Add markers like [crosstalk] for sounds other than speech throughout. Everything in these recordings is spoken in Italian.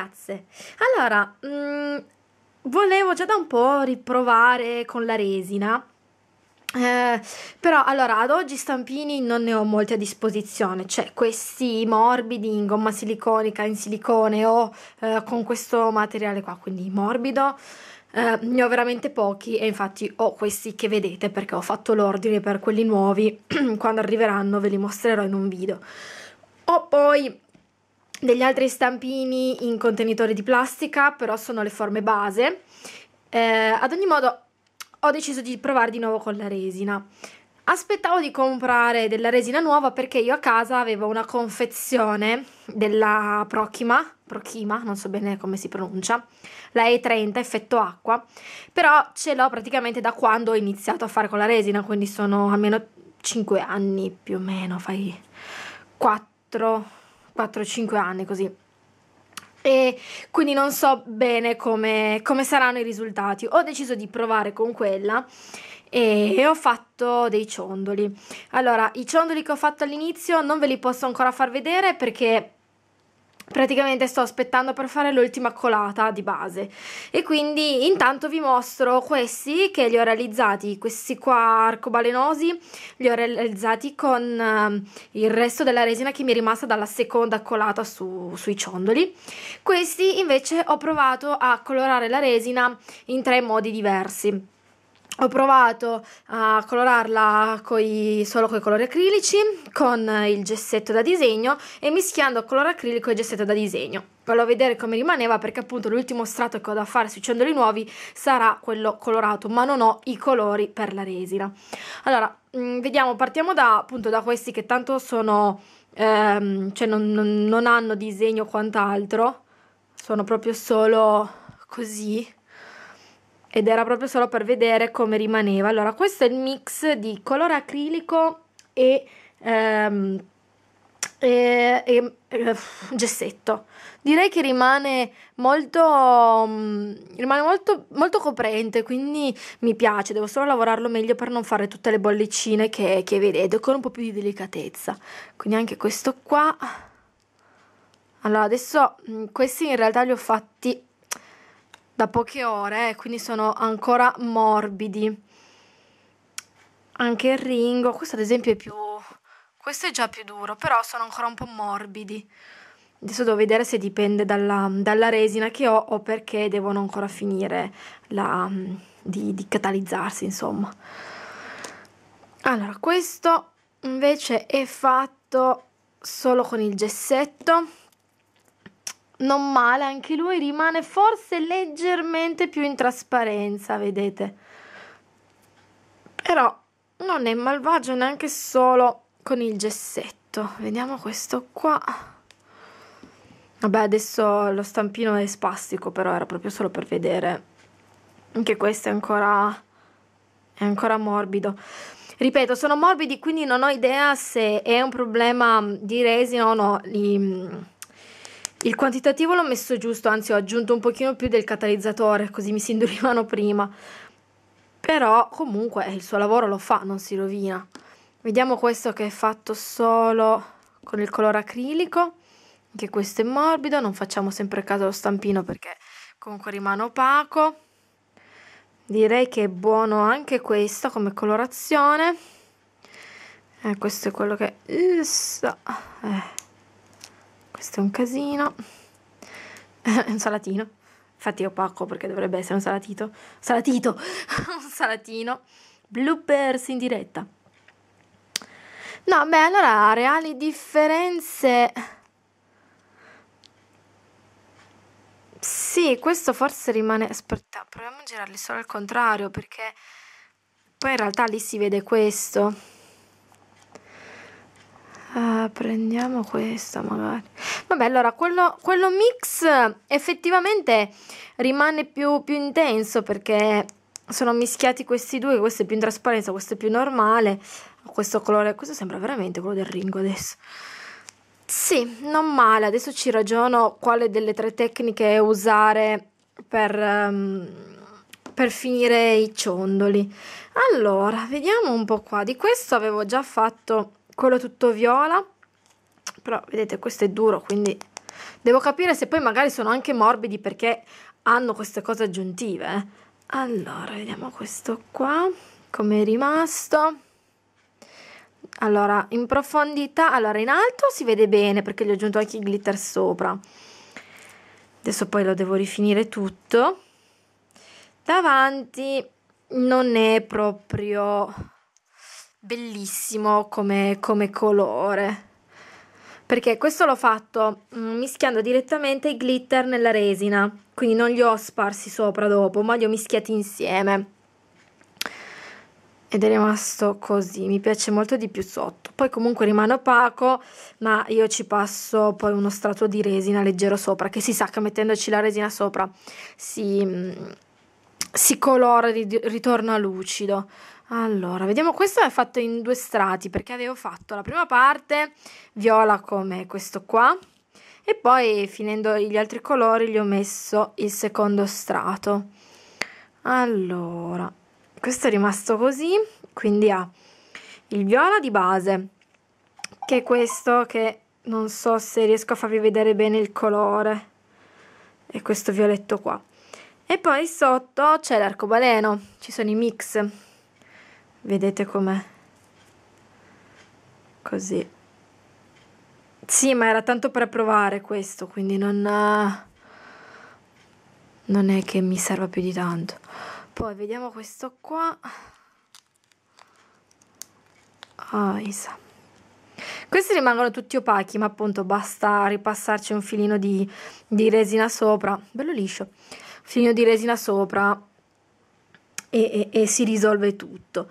ragazze, allora mh, mm, volevo già da un po' riprovare con la resina. Eh, però allora ad oggi stampini non ne ho molti a disposizione, cioè questi morbidi in gomma siliconica, in silicone o eh, con questo materiale qua, quindi morbido, eh, ne ho veramente pochi e infatti ho questi che vedete perché ho fatto l'ordine per quelli nuovi, [clears throat] quando arriveranno ve li mostrerò in un video. Ho poi degli altri stampini in contenitore di plastica, però sono le forme base. Eh, ad ogni modo ho deciso di provare di nuovo con la resina. Aspettavo di comprare della resina nuova perché io a casa avevo una confezione della Prochima, Prochima, non so bene come si pronuncia, la E30 effetto acqua, però ce l'ho praticamente da quando ho iniziato a fare con la resina, quindi sono almeno 5 anni più o meno, fai 4 4-5 anni così. E quindi non so bene come, come saranno i risultati. Ho deciso di provare con quella e ho fatto dei ciondoli. Allora, i ciondoli che ho fatto all'inizio non ve li posso ancora far vedere perché praticamente sto aspettando per fare l'ultima colata di base e quindi intanto vi mostro questi che li ho realizzati questi qua arcobalenosi li ho realizzati con eh, il resto della resina che mi è rimasta dalla seconda colata su, sui ciondoli questi invece ho provato a colorare la resina in tre modi diversi ho provato a colorarla coi, solo con i colori acrilici, con il gessetto da disegno e mischiando colore acrilico e gessetto da disegno. Volevo vedere come rimaneva perché appunto l'ultimo strato che ho da fare sui ciondoli nuovi sarà quello colorato, ma non ho i colori per la resina. Allora, mm, vediamo, partiamo da, appunto da questi che tanto sono, ehm, cioè non, non, non hanno disegno o quant'altro, sono proprio solo così ed era proprio solo per vedere come rimaneva. Allora, questo è il mix di colore acrilico e, ehm, e, e eh, gessetto. Direi che rimane molto, um, rimane molto, molto coprente, quindi mi piace. Devo solo lavorarlo meglio per non fare tutte le bollicine che, che vedete, con un po' più di delicatezza. Quindi anche questo qua. Allora, adesso mm, questi in realtà li ho fatti da poche ore quindi sono ancora morbidi. Anche il ringo, questo ad esempio è più... questo è già più duro, però sono ancora un po' morbidi. Adesso devo vedere se dipende dalla, dalla resina che ho o perché devono ancora finire la, di, di catalizzarsi, insomma. Allora, questo invece è fatto solo con il gessetto non male, anche lui rimane forse leggermente più in trasparenza, vedete. Però non è malvagio neanche solo con il gessetto. Vediamo questo qua. Vabbè, adesso lo stampino è spastico, però era proprio solo per vedere. Anche questo è ancora è ancora morbido. Ripeto, sono morbidi, quindi non ho idea se è un problema di resina o no. I, il quantitativo l'ho messo giusto, anzi ho aggiunto un pochino più del catalizzatore, così mi si indurivano prima. Però comunque il suo lavoro lo fa, non si rovina. Vediamo questo che è fatto solo con il colore acrilico, anche questo è morbido, non facciamo sempre caso allo stampino perché comunque rimane opaco. Direi che è buono anche questo come colorazione. Eh, questo è quello che... Eh questo è un casino. è [laughs] un salatino. Infatti è opaco perché dovrebbe essere un salatito. Salatito! [laughs] un salatino. Bloopers in diretta. No, beh, allora, reali differenze... Sì, questo forse rimane... Aspetta, proviamo a girarli solo al contrario perché poi in realtà lì si vede questo. Ah, prendiamo questa magari. Vabbè, allora quello, quello mix effettivamente rimane più, più, intenso perché sono mischiati questi due, questo è più in trasparenza, questo è più normale, questo colore, questo sembra veramente quello del Ringo adesso. Sì, non male, adesso ci ragiono quale delle tre tecniche usare per, um, per finire i ciondoli. Allora, vediamo un po' qua, di questo avevo già fatto quello tutto viola però vedete questo è duro quindi devo capire se poi magari sono anche morbidi perché hanno queste cose aggiuntive eh. allora vediamo questo qua come è rimasto allora in profondità allora in alto si vede bene perché gli ho aggiunto anche i glitter sopra adesso poi lo devo rifinire tutto davanti non è proprio bellissimo come, come colore perché questo l'ho fatto mm, mischiando direttamente i glitter nella resina quindi non li ho sparsi sopra dopo ma li ho mischiati insieme ed è rimasto così mi piace molto di più sotto poi comunque rimane opaco ma io ci passo poi uno strato di resina leggero sopra che si sa che mettendoci la resina sopra si, mm, si colora ritorna lucido allora, vediamo, questo è fatto in due strati perché avevo fatto la prima parte viola come questo qua e poi finendo gli altri colori gli ho messo il secondo strato. Allora, questo è rimasto così, quindi ha il viola di base, che è questo che non so se riesco a farvi vedere bene il colore, è questo violetto qua. E poi sotto c'è l'arcobaleno, ci sono i mix, Vedete com'è? Così. Sì, ma era tanto per provare questo, quindi non... Eh, non è che mi serva più di tanto. Poi vediamo questo qua. Ah, Isa. Questi rimangono tutti opachi, ma appunto basta ripassarci un filino di, di resina sopra. Bello liscio. Un filino di resina sopra e, e, e si risolve tutto.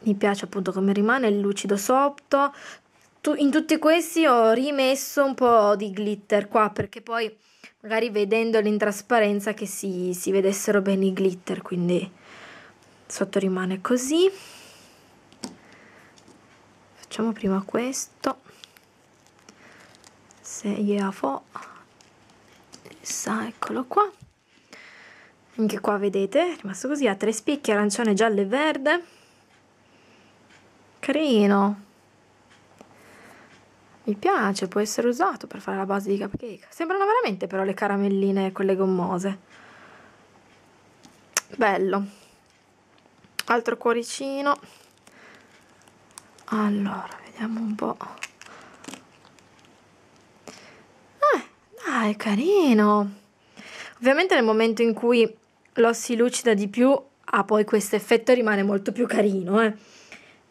Mi piace appunto come rimane il lucido sotto. in tutti questi ho rimesso un po' di glitter qua perché poi magari vedendoli in trasparenza che si, si vedessero bene i glitter, quindi sotto rimane così. Facciamo prima questo. Se io fo. Sa, eccolo qua anche qua vedete è rimasto così a tre spicchi arancione giallo e verde carino mi piace può essere usato per fare la base di cupcake sembrano veramente però le caramelline quelle gommose bello altro cuoricino allora vediamo un po' eh, dai carino ovviamente nel momento in cui lo si lucida di più ha poi questo effetto e rimane molto più carino, eh.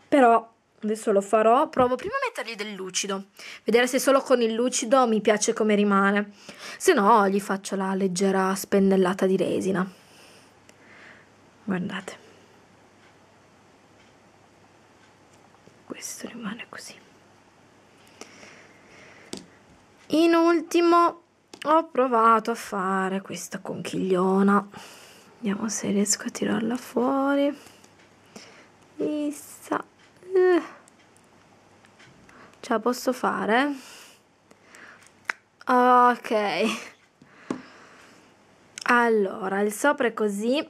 Però adesso lo farò, provo prima a mettergli del lucido, vedere se solo con il lucido mi piace come rimane, se no gli faccio la leggera spennellata di resina. Guardate. Questo rimane così. In ultimo ho provato a fare questa conchigliona. Vediamo se riesco a tirarla fuori. Chissà. Eh. Ce la posso fare? Ok. Allora, il sopra è così.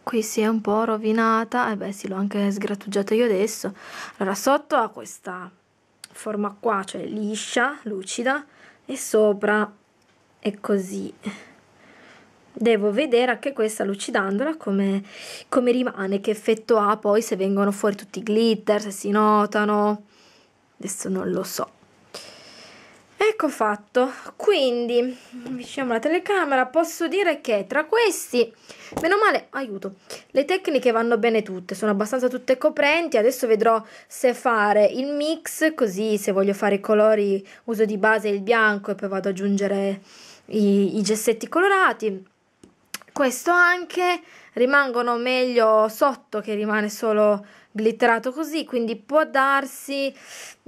Qui si è un po' rovinata. E eh beh, sì, l'ho anche sgrattugiata io adesso. Allora, sotto ha questa forma qua, cioè liscia, lucida. E sopra è così devo vedere anche questa lucidandola come, come rimane, che effetto ha poi se vengono fuori tutti i glitter, se si notano, adesso non lo so. Ecco fatto, quindi avviciniamo la telecamera, posso dire che tra questi, meno male, aiuto, le tecniche vanno bene tutte, sono abbastanza tutte coprenti, adesso vedrò se fare il mix, così se voglio fare i colori uso di base il bianco e poi vado ad aggiungere i, i gessetti colorati, questo anche rimangono meglio sotto che rimane solo glitterato così quindi può darsi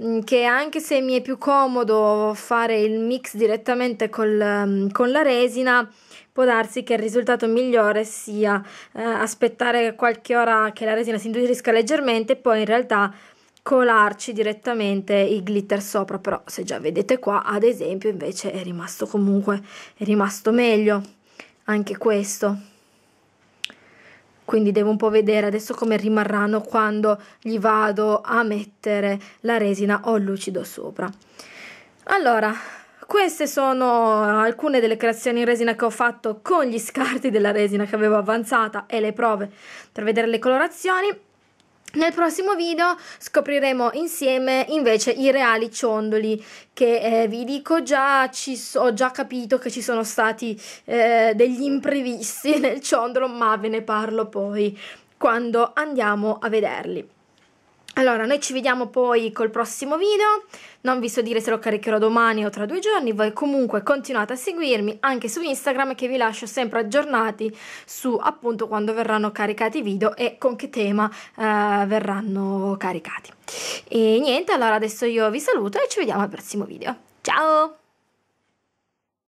mm, che anche se mi è più comodo fare il mix direttamente col, mm, con la resina può darsi che il risultato migliore sia eh, aspettare qualche ora che la resina si indurisca leggermente e poi in realtà colarci direttamente i glitter sopra però se già vedete qua ad esempio invece è rimasto comunque è rimasto meglio anche questo. Quindi devo un po' vedere adesso come rimarranno quando gli vado a mettere la resina o lucido sopra. Allora, queste sono alcune delle creazioni in resina che ho fatto con gli scarti della resina che avevo avanzata e le prove per vedere le colorazioni. Nel prossimo video scopriremo insieme invece i reali ciondoli che eh, vi dico già, ci, ho già capito che ci sono stati eh, degli imprevisti [laughs] nel ciondolo ma ve ne parlo poi quando andiamo a vederli. Allora, noi ci vediamo poi col prossimo video, non vi so dire se lo caricherò domani o tra due giorni, voi comunque continuate a seguirmi anche su Instagram che vi lascio sempre aggiornati su appunto quando verranno caricati i video e con che tema eh, verranno caricati. E niente, allora adesso io vi saluto e ci vediamo al prossimo video. Ciao!